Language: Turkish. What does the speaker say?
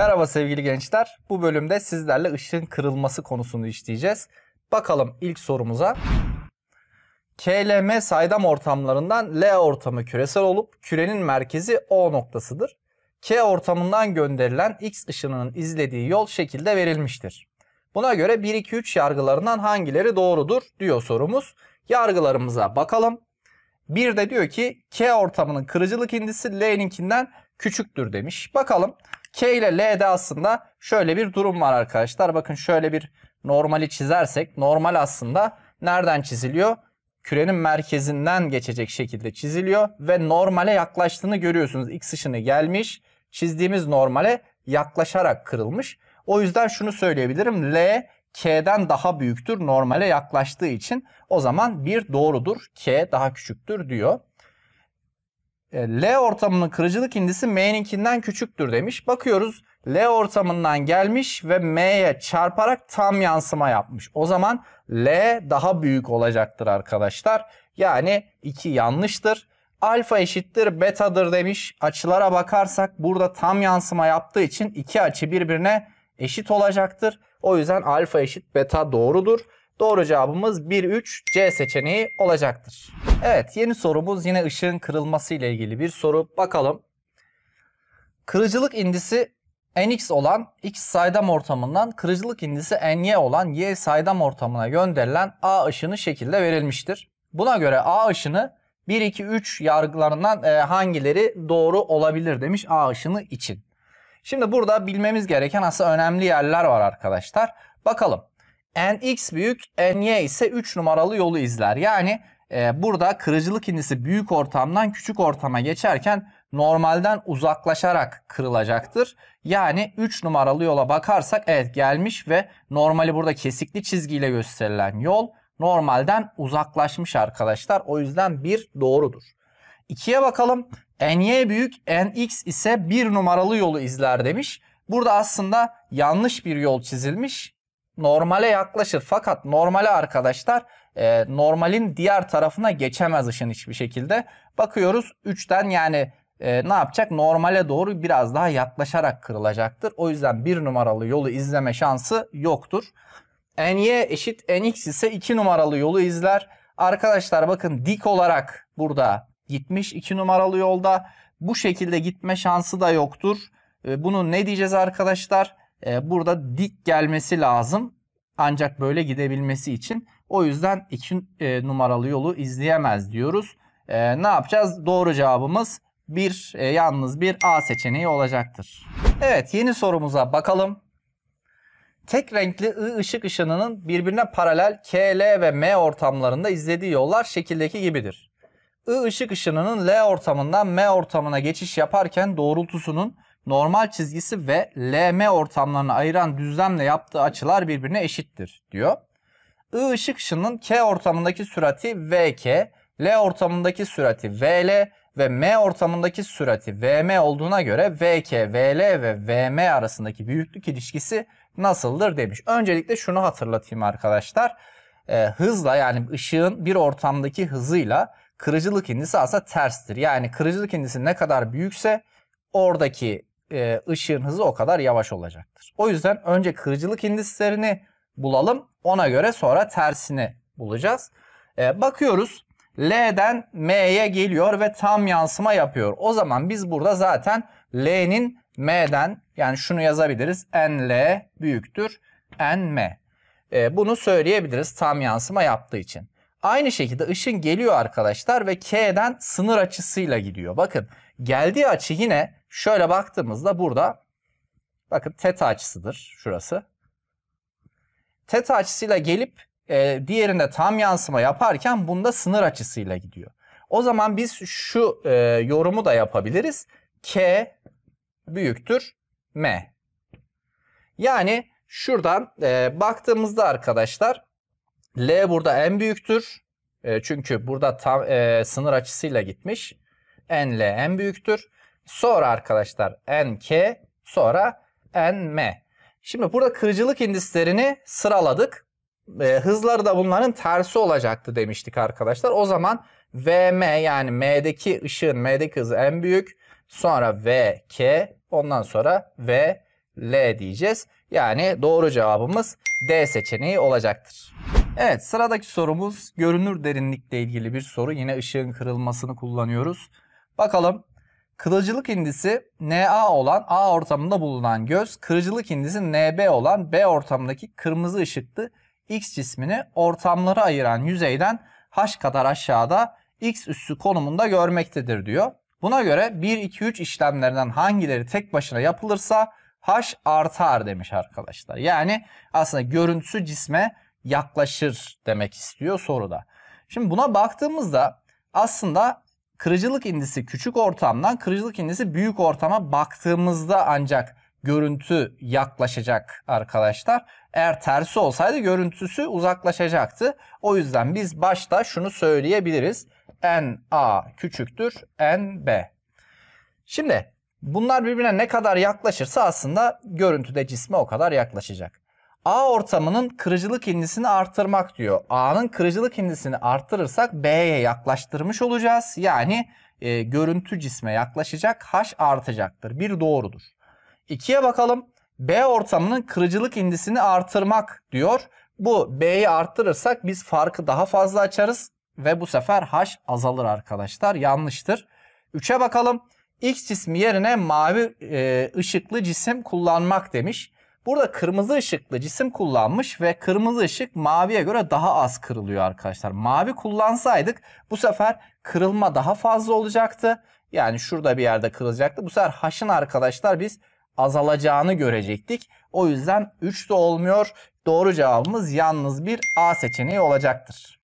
Merhaba sevgili gençler. Bu bölümde sizlerle ışığın kırılması konusunu işleyeceğiz. Bakalım ilk sorumuza. KLM saydam ortamlarından L ortamı küresel olup kürenin merkezi O noktasıdır. K ortamından gönderilen X ışınının izlediği yol şekilde verilmiştir. Buna göre 1 2 3 yargılarından hangileri doğrudur diyor sorumuz. Yargılarımıza bakalım. Bir de diyor ki K ortamının kırıcılık indisi L'ninkinden küçüktür demiş. Bakalım K ile L'de aslında şöyle bir durum var arkadaşlar. Bakın şöyle bir normali çizersek normal aslında nereden çiziliyor? Kürenin merkezinden geçecek şekilde çiziliyor ve normale yaklaştığını görüyorsunuz. X ışını gelmiş çizdiğimiz normale yaklaşarak kırılmış. O yüzden şunu söyleyebilirim. L K'den daha büyüktür normale yaklaştığı için o zaman bir doğrudur. K daha küçüktür diyor. E, L ortamının kırıcılık indisi M'ninkinden küçüktür demiş. Bakıyoruz L ortamından gelmiş ve M'ye çarparak tam yansıma yapmış. O zaman L daha büyük olacaktır arkadaşlar. Yani 2 yanlıştır. Alfa eşittir betadır demiş. Açılara bakarsak burada tam yansıma yaptığı için iki açı birbirine eşit olacaktır. O yüzden alfa eşit beta doğrudur. Doğru cevabımız 1-3 C seçeneği olacaktır. Evet yeni sorumuz yine ışığın kırılması ile ilgili bir soru. Bakalım. Kırıcılık indisi nx olan x saydam ortamından kırıcılık indisi ny olan y saydam ortamına gönderilen a ışını şekilde verilmiştir. Buna göre a ışını 1, 2, 3 yargılarından e, hangileri doğru olabilir demiş a ışını için. Şimdi burada bilmemiz gereken aslında önemli yerler var arkadaşlar. Bakalım nx büyük ny ise 3 numaralı yolu izler. Yani e, burada kırıcılık indisi büyük ortamdan küçük ortama geçerken normalden uzaklaşarak kırılacaktır. Yani 3 numaralı yola bakarsak evet gelmiş ve normali burada kesikli çizgiyle gösterilen yol normalden uzaklaşmış arkadaşlar. O yüzden 1 doğrudur. 2'ye bakalım. ny büyük nx ise 1 numaralı yolu izler demiş. Burada aslında yanlış bir yol çizilmiş normale yaklaşır. Fakat normale arkadaşlar e, normalin diğer tarafına geçemez ışın hiçbir şekilde. Bakıyoruz 3'ten yani e, ne yapacak? Normale doğru biraz daha yaklaşarak kırılacaktır. O yüzden bir numaralı yolu izleme şansı yoktur. NY eşit NX ise 2 numaralı yolu izler. Arkadaşlar bakın dik olarak burada gitmiş 2 numaralı yolda. Bu şekilde gitme şansı da yoktur. E, bunu ne diyeceğiz arkadaşlar? e, burada dik gelmesi lazım. Ancak böyle gidebilmesi için. O yüzden 2 e, numaralı yolu izleyemez diyoruz. E, ne yapacağız? Doğru cevabımız bir e, yalnız bir A seçeneği olacaktır. Evet yeni sorumuza bakalım. Tek renkli I ışık ışınının birbirine paralel K, L ve M ortamlarında izlediği yollar şekildeki gibidir. I ışık ışınının L ortamından M ortamına geçiş yaparken doğrultusunun normal çizgisi ve LM ortamlarını ayıran düzlemle yaptığı açılar birbirine eşittir diyor. I ışık ışının K ortamındaki sürati VK, L ortamındaki sürati VL ve M ortamındaki sürati VM olduğuna göre VK, VL ve VM arasındaki büyüklük ilişkisi nasıldır demiş. Öncelikle şunu hatırlatayım arkadaşlar. Ee, hızla yani ışığın bir ortamdaki hızıyla kırıcılık indisi aslında terstir. Yani kırıcılık indisi ne kadar büyükse oradaki e, ışığın hızı o kadar yavaş olacaktır. O yüzden önce kırıcılık indislerini bulalım. Ona göre sonra tersini bulacağız. E, bakıyoruz L'den M'ye geliyor ve tam yansıma yapıyor. O zaman biz burada zaten L'nin M'den yani şunu yazabiliriz. NL büyüktür NM. E, bunu söyleyebiliriz tam yansıma yaptığı için. Aynı şekilde ışın geliyor arkadaşlar ve K'den sınır açısıyla gidiyor. Bakın Geldiği açı yine şöyle baktığımızda burada bakın teta açısıdır şurası. Teta açısıyla gelip e, diğerine tam yansıma yaparken bunda sınır açısıyla gidiyor. O zaman biz şu e, yorumu da yapabiliriz. K büyüktür M. Yani şuradan e, baktığımızda arkadaşlar L burada en büyüktür. E, çünkü burada tam e, sınır açısıyla gitmiş. NL en büyüktür. Sonra arkadaşlar NK sonra NM. Şimdi burada kırıcılık indislerini sıraladık. E, hızları da bunların tersi olacaktı demiştik arkadaşlar. O zaman VM yani M'deki ışığın M'deki hızı en büyük. Sonra VK ondan sonra VL diyeceğiz. Yani doğru cevabımız D seçeneği olacaktır. Evet sıradaki sorumuz görünür derinlikle ilgili bir soru. Yine ışığın kırılmasını kullanıyoruz. Bakalım Kırıcılık indisi NA olan A ortamında bulunan göz, kırıcılık indisi NB olan B ortamındaki kırmızı ışıklı X cismini ortamları ayıran yüzeyden H kadar aşağıda X üssü konumunda görmektedir diyor. Buna göre 1, 2, 3 işlemlerinden hangileri tek başına yapılırsa H artar demiş arkadaşlar. Yani aslında görüntüsü cisme yaklaşır demek istiyor soruda. Şimdi buna baktığımızda aslında kırıcılık indisi küçük ortamdan kırıcılık indisi büyük ortama baktığımızda ancak görüntü yaklaşacak arkadaşlar. Eğer tersi olsaydı görüntüsü uzaklaşacaktı. O yüzden biz başta şunu söyleyebiliriz. n a küçüktür n b. Şimdi bunlar birbirine ne kadar yaklaşırsa aslında görüntüde cisme o kadar yaklaşacak. A ortamının kırıcılık indisini artırmak diyor. A'nın kırıcılık indisini artırırsak B'ye yaklaştırmış olacağız. Yani e, görüntü cisme yaklaşacak H artacaktır. Bir doğrudur. İkiye bakalım. B ortamının kırıcılık indisini artırmak diyor. Bu B'yi arttırırsak biz farkı daha fazla açarız ve bu sefer H azalır arkadaşlar. Yanlıştır. 3'e bakalım. X cismi yerine mavi e, ışıklı cisim kullanmak demiş. Burada kırmızı ışıklı cisim kullanmış ve kırmızı ışık maviye göre daha az kırılıyor arkadaşlar. Mavi kullansaydık bu sefer kırılma daha fazla olacaktı. Yani şurada bir yerde kırılacaktı. Bu sefer haşın arkadaşlar biz azalacağını görecektik. O yüzden 3 de olmuyor. Doğru cevabımız yalnız bir A seçeneği olacaktır.